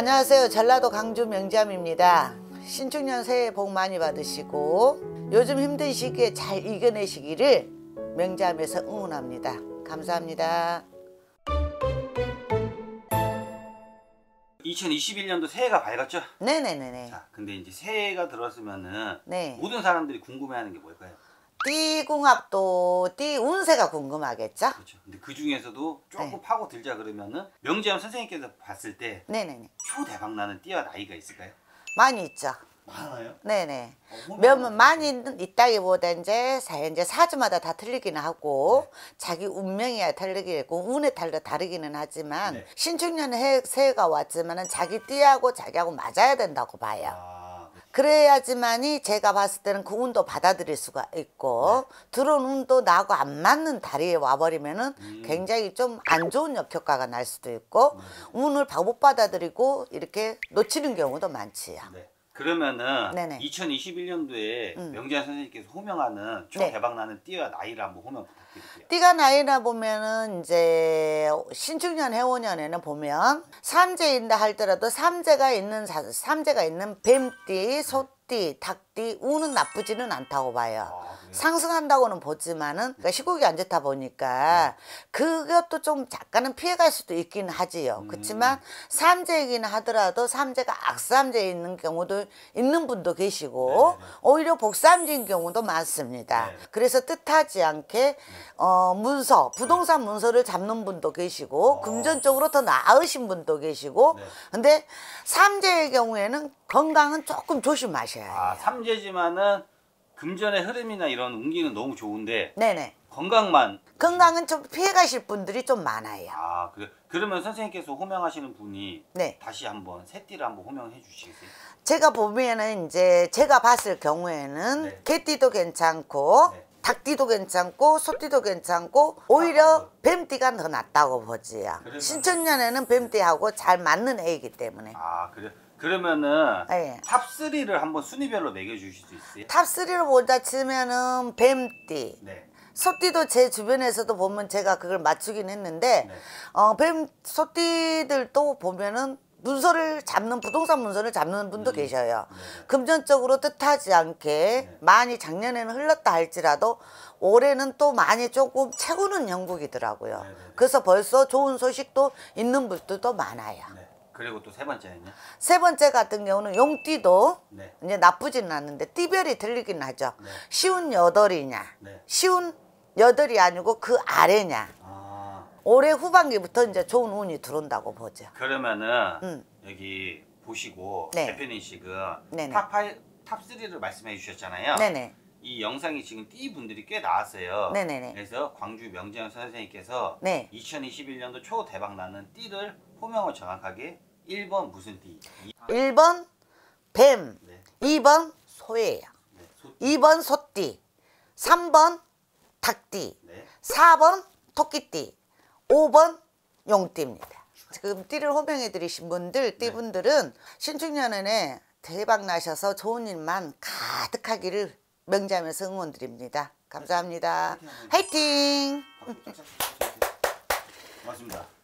안녕하세요. 전라도 강주 명잠입니다. 신축년 새해 복 많이 받으시고 요즘 힘든 시기에 잘 이겨내시기를 명잠에서 응원합니다. 감사합니다. 2021년도 새해가 밝았죠? 네네네네. 자, 근데 이제 새해가 들어왔으면은 네. 모든 사람들이 궁금해하는 게 뭘까요? 띠궁합도 띠 운세가 궁금하겠죠? 그렇죠. 근데 그 중에서도 조금 네. 파고 들자 그러면은 명재형 선생님께서 봤을 때 네네네. 초대박 나는 띠와 나이가 있을까요? 많이 있죠. 많아요? 네네. 어, 몇 많이 있다기보다 이제 이제 사주마다 다 틀리기는 하고 네. 자기 운명이야 틀리기고 운에 달라 다르기는 하지만 네. 신축년 새해가 왔지만은 자기 띠하고 자기하고 맞아야 된다고 봐요. 아. 그래야지만이 제가 봤을 때는 그 운도 받아들일 수가 있고 네. 들어온 운도 나하고 안 맞는 다리에 와버리면은 음. 굉장히 좀 안 좋은 역효과가 날 수도 있고 음. 운을 못 받아들이고 이렇게 놓치는 경우도 많지요. 네. 그러면은 네네. 2021년도에 음. 명재환 선생님께서 호명하는 초대박나는 네. 띠와 나이라 한번 호명 부탁드릴게요. 띠가 나이라 보면은 이제 신축년 해오년에는 보면 삼재인다 할더라도 삼재가 있는 삼재가 있는 뱀띠, 소띠 소띠, 닭띠, 우는 나쁘지는 않다고 봐요. 아, 상승한다고는 보지만은 그러니까 시국이 안 좋다 보니까 그것도 좀 약간은 피해갈 수도 있긴 하지요. 음. 그렇지만 삼재이긴 하더라도 삼재가 악삼재 있는 경우도 있는 분도 계시고 네네. 네, 네. 오히려 복삼재인 경우도 많습니다. 네네. 그래서 뜻하지 않게 네. 어, 문서, 부동산 문서를 잡는 분도 계시고 어. 금전적으로 더 나으신 분도 계시고 네. 근데 삼재의 경우에는 건강은 조금 조심하셔야 예. 아, 삼재지만은 금전의 흐름이나 이런 운기는 너무 좋은데 네네. 건강만 건강은 좀 피해가실 분들이 좀 많아요. 아, 그, 그러면 선생님께서 호명하시는 분이 네. 다시 한번 새띠를 한번 호명해 주시겠어요? 제가 보면은 이제 제가 봤을 경우에는 네. 개띠도 괜찮고 네. 닭띠도 괜찮고 소띠도 괜찮고 아, 오히려 아, 그 뱀띠가 더 낫다고 보지요. 신천년에는 뱀띠하고 잘 맞는 애이기 때문에. 아, 그래 그러면은 네. 탑3를 한번 순위별로 매겨주실 수 있어요? 탑3로 보다 치면은 뱀띠 네. 소띠도 제 주변에서도 보면 제가 그걸 맞추긴 했는데 네. 어, 뱀 소띠들도 보면은 문서를 잡는 부동산 문서를 잡는 분도 음. 계셔요 네. 금전적으로 뜻하지 않게 네. 많이 작년에는 흘렀다 할지라도 올해는 또 많이 조금 채우는 영국이더라고요 네, 네, 네. 그래서 벌써 좋은 소식도 있는 분들도 많아요 네. 그리고 또 세 번째는요? 세 번째 같은 경우는 용띠도 네. 이제 나쁘진 않는데 띠별이 들리긴 하죠. 네. 쉬운 여덟이냐, 네. 쉬운 여덟이 아니고 그 아래냐. 아. 올해 후반기부터 이제 좋은 운이 들어온다고 보죠. 그러면은 음. 여기 보시고 네. 대표님식은 지금 탑3를 말씀해 주셨잖아요. 네네. 이 영상이 지금 띠 분들이 꽤 나왔어요. 네네네. 그래서 광주 명재현 선생님께서 네. 2021년도 초 대박 나는 띠를 호명을 정확하게 1번 무슨 띠? 1번 뱀, 네. 2번 소예요. 네, 2번 소띠, 3번 닭띠, 네. 4번 토끼띠, 5번 용띠입니다. 지금 띠를 호명해드리신 분들, 네. 띠분들은 신축년에 대박 나셔서 좋은 일만 가득하기를 명자면서 응원드립니다. 감사합니다. 화이팅! 고맙습니다.